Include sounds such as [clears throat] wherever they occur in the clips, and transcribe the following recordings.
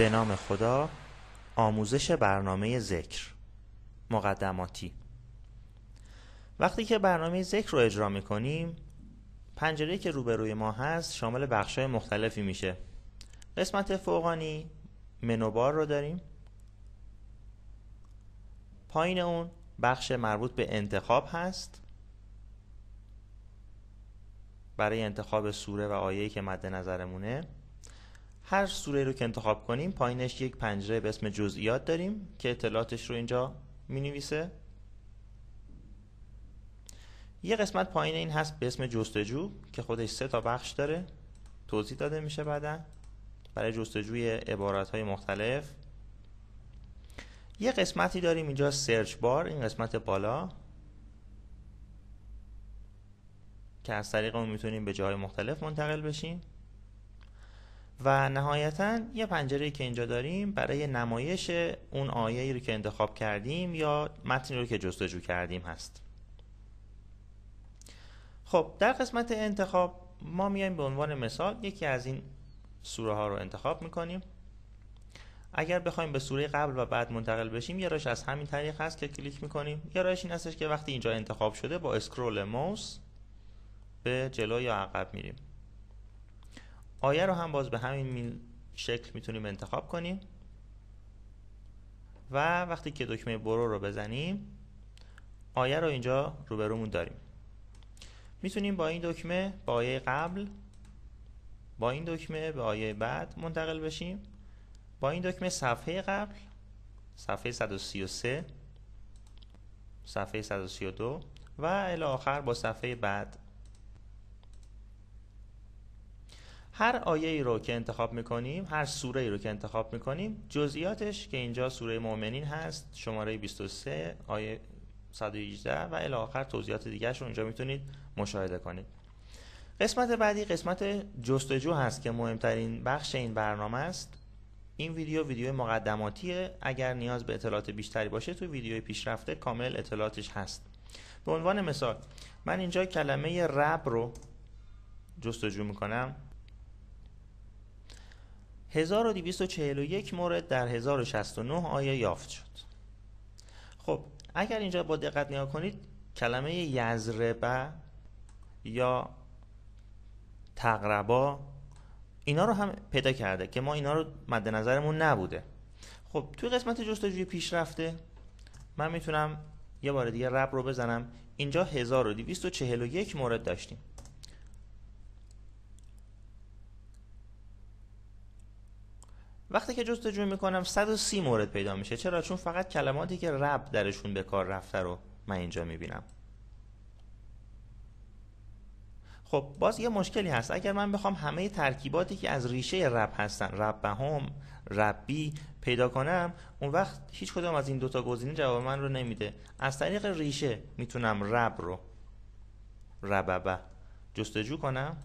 به نام خدا آموزش برنامه ذکر مقدماتی وقتی که برنامه ذکر رو اجرا میکنیم پنجره که روبروی ما هست شامل های مختلفی میشه قسمت فوقانی منوبار رو داریم پایین اون بخش مربوط به انتخاب هست برای انتخاب سوره و آیه‌ای که مد نظرمونه هر سوره رو که انتخاب کنیم پایینش یک پنجره به اسم جزئیات داریم که اطلاعاتش رو اینجا می نویسه یه قسمت پایین این هست به اسم جستجو که خودش سه تا بخش داره توضیح داده میشه بعدا برای جستجوی عبارت های مختلف یه قسمتی داریم اینجا سرچ بار این قسمت بالا که از طریق اون میتونیم به جاهای مختلف منتقل بشیم و نهایتا یه پنجره که اینجا داریم برای نمایش اون آیه رو که انتخاب کردیم یا متنی رو که جستجو کردیم هست خب در قسمت انتخاب ما میایم به عنوان مثال یکی از این سوره ها رو انتخاب میکنیم اگر بخوایم به سوره قبل و بعد منتقل بشیم یه راش از همین طریق هست که کلیک میکنیم یه راش این هستش که وقتی اینجا انتخاب شده با اسکرول موس به جلو یا عقب میریم آیه رو هم باز به همین شکل میتونیم انتخاب کنیم و وقتی که دکمه برو رو بزنیم آیه رو اینجا روبرومون داریم میتونیم با این دکمه با آیه قبل با این دکمه به آیه بعد منتقل بشیم با این دکمه صفحه قبل صفحه 133 صفحه 132 و الی آخر با صفحه بعد هر آیه ای رو که انتخاب میکنیم هر سوره ای رو که انتخاب میکنیم جزئیاتش که اینجا سوره مؤمنین هست شماره 23 آیه 118 و الی آخر توضیحات دیگرش رو اونجا میتونید مشاهده کنید قسمت بعدی قسمت جستجو هست که مهمترین بخش این برنامه است این ویدیو ویدیو مقدماتیه اگر نیاز به اطلاعات بیشتری باشه تو ویدیو پیشرفته کامل اطلاعاتش هست به عنوان مثال من اینجا کلمه رب رو جستجو میکنم 1241 مورد در 1069 آیه یافت شد خب اگر اینجا با دقت نگاه کنید کلمه یزربه یا تقربا اینا رو هم پیدا کرده که ما اینا رو مد نظرمون نبوده خب توی قسمت جستجوی پیشرفته من میتونم یه بار دیگه رب رو بزنم اینجا 1241 مورد داشتیم وقتی که جستجو میکنم 130 مورد پیدا میشه چرا چون فقط کلماتی که رب درشون به کار رفته رو من اینجا میبینم خب باز یه مشکلی هست اگر من بخوام همه ترکیباتی که از ریشه رب هستن رب هم ربی پیدا کنم اون وقت هیچ کدام از این دوتا گزینه جواب من رو نمیده از طریق ریشه میتونم رب رو رببه جستجو کنم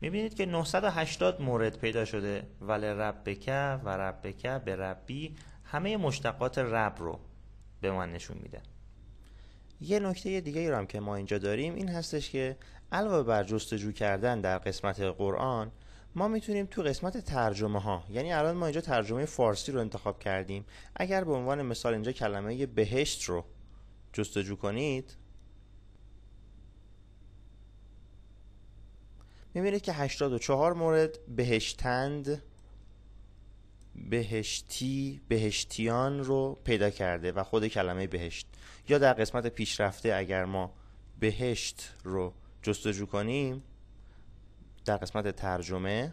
میبینید که 980 مورد پیدا شده ول بکه و بکه به ربی همه مشتقات رب رو به من نشون میده یه نکته دیگه ای هم که ما اینجا داریم این هستش که علاوه بر جستجو کردن در قسمت قرآن ما میتونیم تو قسمت ترجمه ها یعنی الان ما اینجا ترجمه فارسی رو انتخاب کردیم اگر به عنوان مثال اینجا کلمه بهشت رو جستجو کنید میبینید که 84 مورد بهشتند بهشتی بهشتیان رو پیدا کرده و خود کلمه بهشت یا در قسمت پیشرفته اگر ما بهشت رو جستجو کنیم در قسمت ترجمه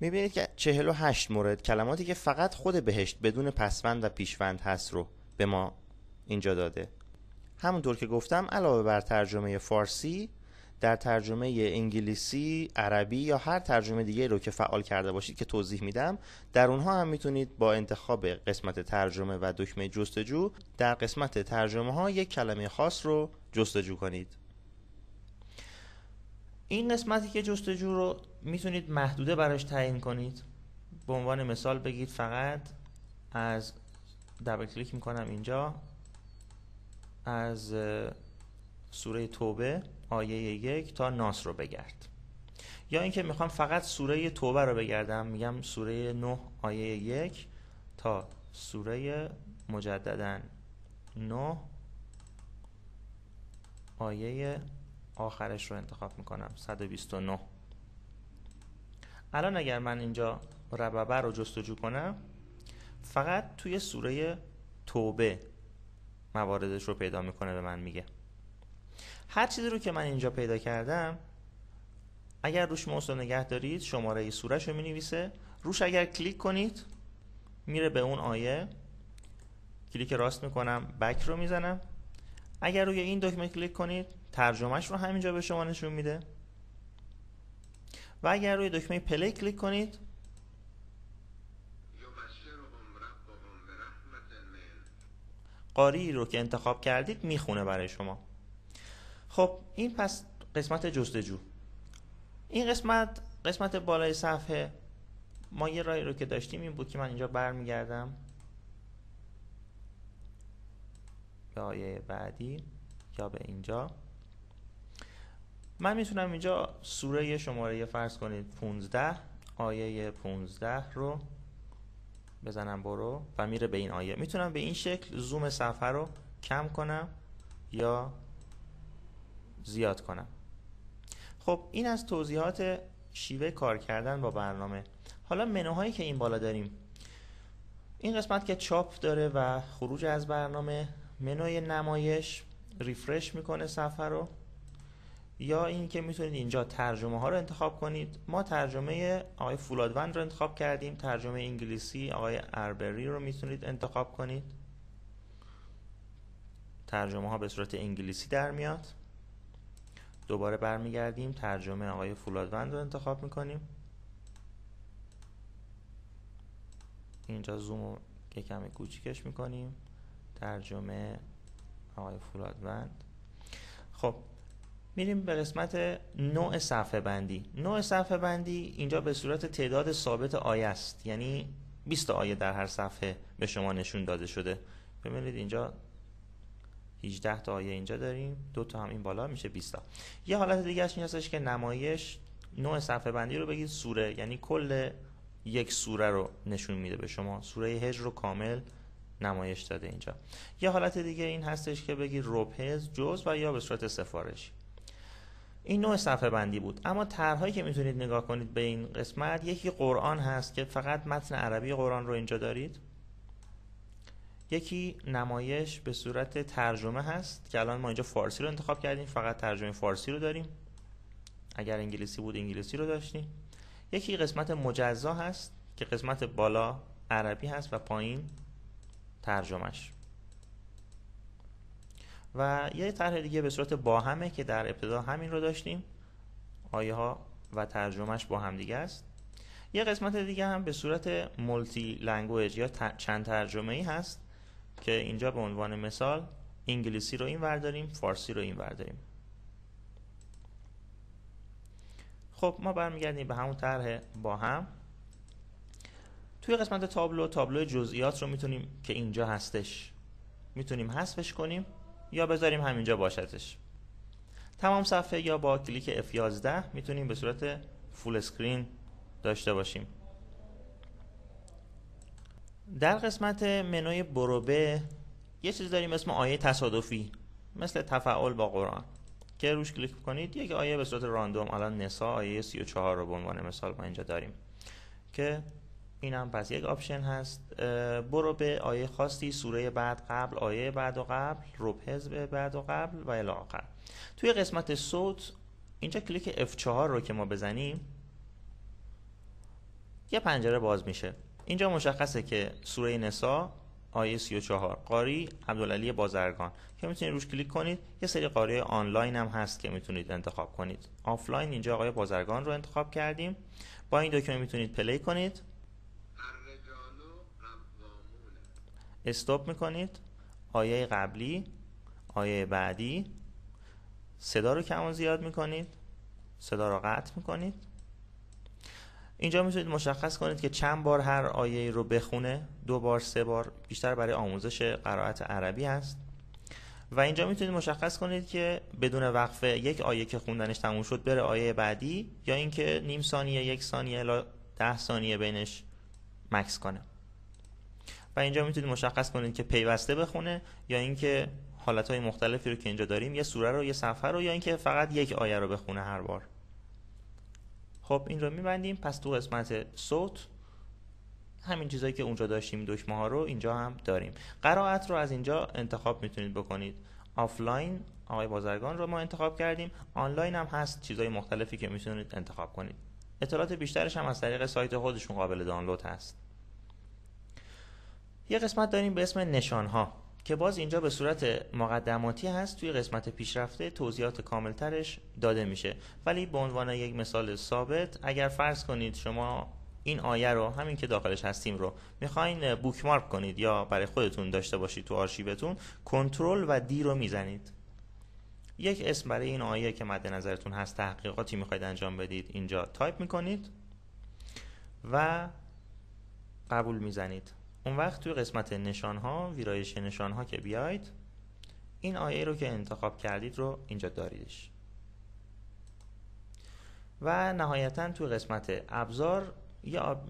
میبینید که 48 مورد کلماتی که فقط خود بهشت بدون پسوند و پیشوند هست رو به ما اینجا داده همونطور که گفتم علاوه بر ترجمه فارسی در ترجمه انگلیسی، عربی یا هر ترجمه دیگه رو که فعال کرده باشید که توضیح میدم در اونها هم میتونید با انتخاب قسمت ترجمه و دکمه جستجو در قسمت ترجمه ها یک کلمه خاص رو جستجو کنید این قسمتی که جستجو رو میتونید محدوده براش تعیین کنید به عنوان مثال بگید فقط از دبل کلیک میکنم اینجا از سوره توبه آیه یک تا ناس رو بگرد یا اینکه میخوام فقط سوره توبه رو بگردم میگم سوره 9 آیه یک تا سوره مجددن 9 آیه آخرش رو انتخاب میکنم 129 الان اگر من اینجا رببه رو جستجو کنم فقط توی سوره توبه مواردش رو پیدا میکنه به من میگه هر چیزی رو که من اینجا پیدا کردم اگر روش موس رو نگه دارید شماره سورش رو می نویسه روش اگر کلیک کنید میره به اون آیه کلیک راست میکنم بک رو میزنم اگر روی این دکمه کلیک کنید ترجمهش رو همینجا به شما نشون میده و اگر روی دکمه پلی کلیک کنید قاری رو که انتخاب کردید میخونه برای شما خب این پس قسمت جستجو این قسمت قسمت بالای صفحه ما یه رای رو که داشتیم این بود که من اینجا برمیگردم به آیه بعدی یا به اینجا من میتونم اینجا سوره شماره فرض کنید 15 آیه 15 رو بزنم برو و میره به این آیه میتونم به این شکل زوم صفحه رو کم کنم یا زیاد کنم خب این از توضیحات شیوه کار کردن با برنامه حالا منوهایی که این بالا داریم این قسمت که چاپ داره و خروج از برنامه منوی نمایش ریفرش میکنه صفحه رو یا این که میتونید اینجا ترجمه ها رو انتخاب کنید ما ترجمه آقای فولادوند رو انتخاب کردیم ترجمه انگلیسی آقای اربری رو میتونید انتخاب کنید ترجمه ها به صورت انگلیسی در میاد دوباره برمیگردیم ترجمه آقای فولادوند رو انتخاب میکنیم اینجا زوم رو کمی کوچیکش میکنیم ترجمه آقای فولادوند خب میریم به قسمت نوع صفحه بندی نوع صفحه بندی اینجا به صورت تعداد ثابت آیه است یعنی 20 آیه در هر صفحه به شما نشون داده شده ببینید اینجا 18 تا آیه اینجا داریم دو تا هم این بالا میشه 20 تا یه حالت دیگه اش این هستش که نمایش نوع صفحه بندی رو بگید سوره یعنی کل یک سوره رو نشون میده به شما سوره هجر رو کامل نمایش داده اینجا یه حالت دیگه این هستش که بگید روپز جز و یا به صورت سفارش. این نوع صفحه بندی بود اما طرحهایی که میتونید نگاه کنید به این قسمت یکی قرآن هست که فقط متن عربی قرآن رو اینجا دارید یکی نمایش به صورت ترجمه هست که الان ما اینجا فارسی رو انتخاب کردیم فقط ترجمه فارسی رو داریم اگر انگلیسی بود انگلیسی رو داشتیم یکی قسمت مجزا هست که قسمت بالا عربی هست و پایین ترجمهش و یه طرح دیگه به صورت باهمه که در ابتدا همین رو داشتیم آیه ها و ترجمهش با هم دیگه است یه قسمت دیگه هم به صورت مولتی لنگویج یا چند ترجمه ای هست که اینجا به عنوان مثال انگلیسی رو این ورداریم فارسی رو این ورداریم خب ما برمیگردیم به همون طرح با هم توی قسمت تابلو تابلو جزئیات رو میتونیم که اینجا هستش میتونیم حذفش کنیم یا بذاریم همینجا باشدش تمام صفحه یا با کلیک F11 میتونیم به صورت فول اسکرین داشته باشیم در قسمت منوی بروبه یه چیز داریم اسم آیه تصادفی مثل تفعال با قرآن که روش کلیک کنید یک آیه به صورت راندوم الان نسا آیه 34 رو به عنوان مثال ما اینجا داریم که این هم پس یک آپشن هست برو به آیه خاصی، سوره بعد قبل آیه بعد و قبل رو به بعد و قبل و الی آخر توی قسمت صوت اینجا کلیک F4 رو که ما بزنیم یه پنجره باز میشه اینجا مشخصه که سوره نسا آیه 34 قاری عبدالعلی بازرگان که میتونید روش کلیک کنید یه سری قاری آنلاین هم هست که میتونید انتخاب کنید آفلاین اینجا آقای بازرگان رو انتخاب کردیم با این دکمه میتونید پلی کنید استوب میکنید آیه قبلی آیه بعدی صدا رو کم و زیاد میکنید صدا رو قطع میکنید اینجا میتونید مشخص کنید که چند بار هر آیه رو بخونه دو بار سه بار بیشتر برای آموزش قرائت عربی هست و اینجا میتونید مشخص کنید که بدون وقفه یک آیه که خوندنش تموم شد بره آیه بعدی یا اینکه نیم ثانیه یک ثانیه الا ده ثانیه بینش مکس کنه و اینجا میتونید مشخص کنید که پیوسته بخونه یا اینکه حالت های مختلفی رو که اینجا داریم یه سوره رو یه صفحه رو یا اینکه فقط یک آیه رو بخونه هر بار خب این رو میبندیم پس تو قسمت صوت همین چیزایی که اونجا داشتیم دکمه ها رو اینجا هم داریم قرائت رو از اینجا انتخاب میتونید بکنید آفلاین آقای بازرگان رو ما انتخاب کردیم آنلاین هم هست چیزای مختلفی که میتونید انتخاب کنید اطلاعات بیشترش هم از طریق سایت خودشون قابل دانلود هست یه قسمت داریم به اسم نشان ها که باز اینجا به صورت مقدماتی هست توی قسمت پیشرفته توضیحات کاملترش داده میشه ولی به عنوان یک مثال ثابت اگر فرض کنید شما این آیه رو همین که داخلش هستیم رو میخواین بوکمارک کنید یا برای خودتون داشته باشید تو آرشیوتون کنترل و دی رو میزنید یک اسم برای این آیه که مد نظرتون هست تحقیقاتی میخواید انجام بدید اینجا تایپ میکنید و قبول میزنید اون وقت توی قسمت نشان ها ویرایش نشان ها که بیاید این آیه رو که انتخاب کردید رو اینجا داریدش و نهایتا توی قسمت ابزار یا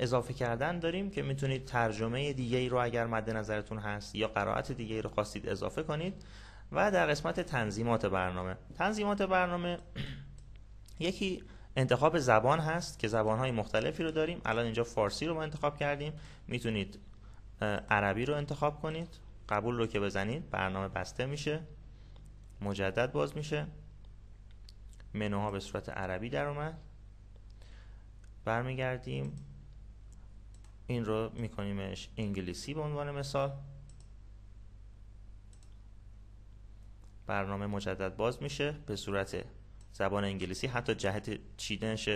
اضافه کردن داریم که میتونید ترجمه دیگه ای رو اگر مد نظرتون هست یا قرائت دیگه ای رو خواستید اضافه کنید و در قسمت تنظیمات برنامه تنظیمات برنامه [clears throat] یکی انتخاب زبان هست که زبان های مختلفی رو داریم الان اینجا فارسی رو ما انتخاب کردیم میتونید عربی رو انتخاب کنید قبول رو که بزنید برنامه بسته میشه مجدد باز میشه منوها به صورت عربی در اومد برمیگردیم این رو میکنیمش انگلیسی به عنوان مثال برنامه مجدد باز میشه به صورت زبان انگلیسی حتی جهت چیدنش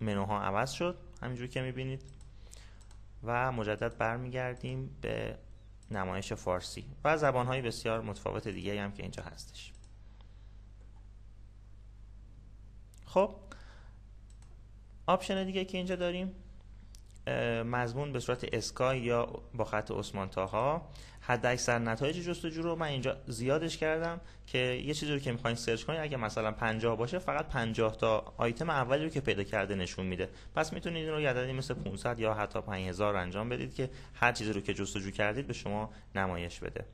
منوها عوض شد همینجور که میبینید و مجدد برمیگردیم به نمایش فارسی و زبانهای بسیار متفاوت دیگه هم که اینجا هستش خب آپشن دیگه که اینجا داریم مضمون به صورت اسکای یا با خط عثمان تاها حد اکثر نتایج جستجو رو من اینجا زیادش کردم که یه چیزی رو که میخواین سرچ کنید اگه مثلا 50 باشه فقط 50 تا آیتم اولی رو که پیدا کرده نشون میده پس میتونید این رو یه عددی مثل 500 یا حتی 5000 انجام بدید که هر چیزی رو که جستجو کردید به شما نمایش بده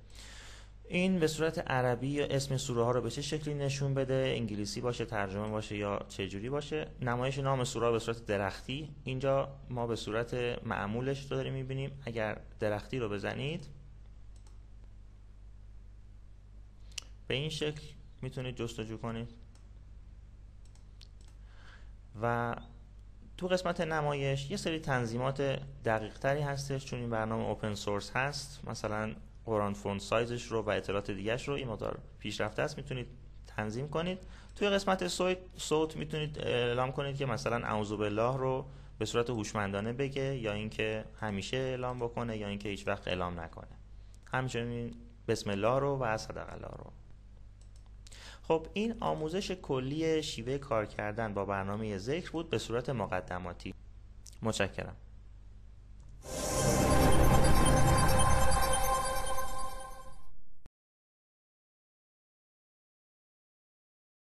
این به صورت عربی یا اسم سوره ها رو به چه شکلی نشون بده انگلیسی باشه ترجمه باشه یا چه جوری باشه نمایش نام سوره به صورت درختی اینجا ما به صورت معمولش رو داریم میبینیم اگر درختی رو بزنید به این شکل میتونید جستجو کنید و تو قسمت نمایش یه سری تنظیمات دقیق تری هستش چون این برنامه اوپن سورس هست مثلا قرآن فونت سایزش رو و اطلاعات دیگرش رو این پیش پیشرفته است میتونید تنظیم کنید توی قسمت صوت, صوت میتونید اعلام کنید که مثلا اعوذ بالله رو به صورت هوشمندانه بگه یا اینکه همیشه اعلام بکنه یا اینکه هیچ وقت اعلام نکنه همچنین بسم الله رو و صدق الله رو خب این آموزش کلی شیوه کار کردن با برنامه ذکر بود به صورت مقدماتی متشکرم